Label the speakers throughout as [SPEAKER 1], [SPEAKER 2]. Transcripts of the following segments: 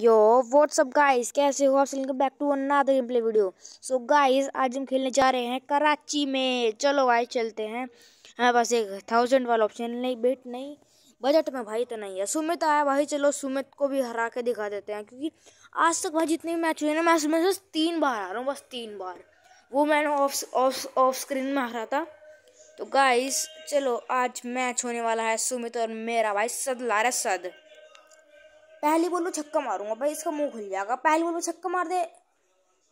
[SPEAKER 1] यो WhatsApp guys कैसे हो आप सभी back to another game play video so guys आज हम खेलने जा रहे हैं कराची में चलो गाइस चलते हैं हमारे पास एक थाउजेंड वाला ऑप्शन नहीं बेट नहीं बजट में भाई तो नहीं है सुमित आया भाई चलो सुमित को भी हरा के दिखा देते हैं क्योंकि आज तक भाई जितने मैच हुए ना मैं सुमित बस तीन बार हारा हूँ बस तीन बार वो मैंने ऑफ ऑफ ऑफ स्क्रीन में हरा था तो गाइस चलो आज मैच होने वाला है सुमित और मेरा भाई सद ला रहा सद पहली बोल में छक्का मारूंगा भाई इसका मुंह खुल जाएगा पहली बोल में छक्का मार दे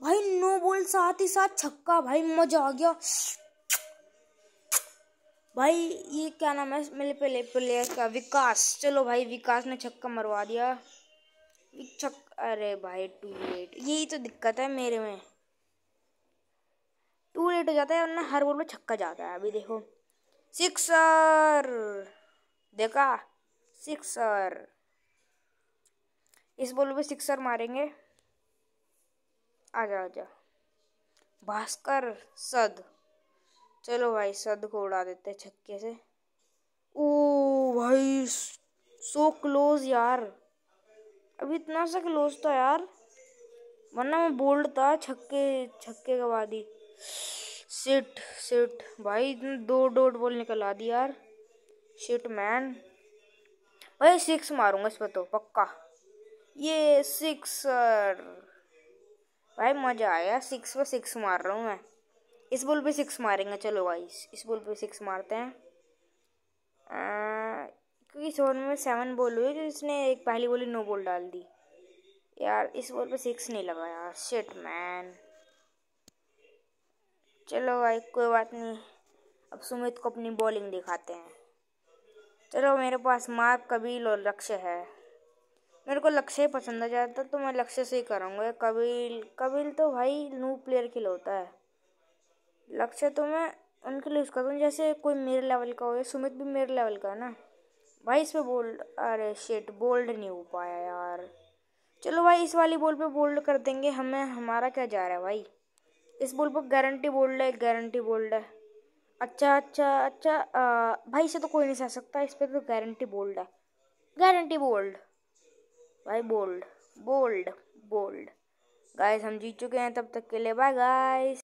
[SPEAKER 1] भाई नो बॉल साथ ही साथ छक्का भाई मजा आ गया भाई ये क्या नाम है मेरे पहले प्लेयर का विकास चलो भाई विकास ने छक्का मरवा दिया छक अरे भाई टू लेट यही तो दिक्कत है मेरे में टू लेट हो जाता है वरना हर बॉल में छक्का जाता है अभी देखो सिक्सर देखा सिक्सर इस बॉल पे सिक्सर मारेंगे आजा आजा भास्कर सद चलो भाई सद को उड़ा देते छक्के से ओ भाई सो क्लोज यार अभी इतना सा क्लोज था यार वरना मैं बोल्ड था छक्के छक्के के बाद ही सिट सिट भाई दो डोट बॉल आ दी यार शिट मैन भाई सिक्स मारूंगा इस पर तो पक्का ये सिक्सर भाई मज़ा आया सिक्स पे सिक्स मार रहा हूँ मैं इस बॉल पे सिक्स मारेंगे चलो भाई इस बॉल पे सिक्स मारते हैं क्योंकि इस ओवर में सेवन बॉल हुई तो इसने एक पहली बॉल नो बॉल डाल दी यार इस बॉल पे सिक्स नहीं लगा यार शिट मैन चलो भाई कोई बात नहीं अब सुमित को अपनी बॉलिंग दिखाते हैं चलो मेरे पास मार्क कबील और लक्ष्य है मेरे को लक्ष्य पसंद है जाता तो मैं लक्ष्य से ही कराऊंगा कबील कबील तो भाई न्यू प्लेयर के लिए होता है लक्ष्य तो मैं उनके लिए यूज़ करता हूँ जैसे कोई मेरे लेवल का हो या सुमित भी मेरे लेवल का है ना भाई इस पर बोल्ड अरे शेट बोल्ड नहीं हो पाया यार चलो भाई इस वाली बॉल पे बोल्ड कर देंगे हमें हमारा क्या जा रहा है भाई इस बॉल पर गारंटी बोल्ड है गारंटी बोल्ड है अच्छा अच्छा अच्छा आ, भाई से तो कोई नहीं सह सकता इस पर तो गारंटी बोल्ड है गारंटी बोल्ड भाई बोल्ड बोल्ड बोल्ड गाइस हम जीत चुके हैं तब तक के लिए बाय गाइस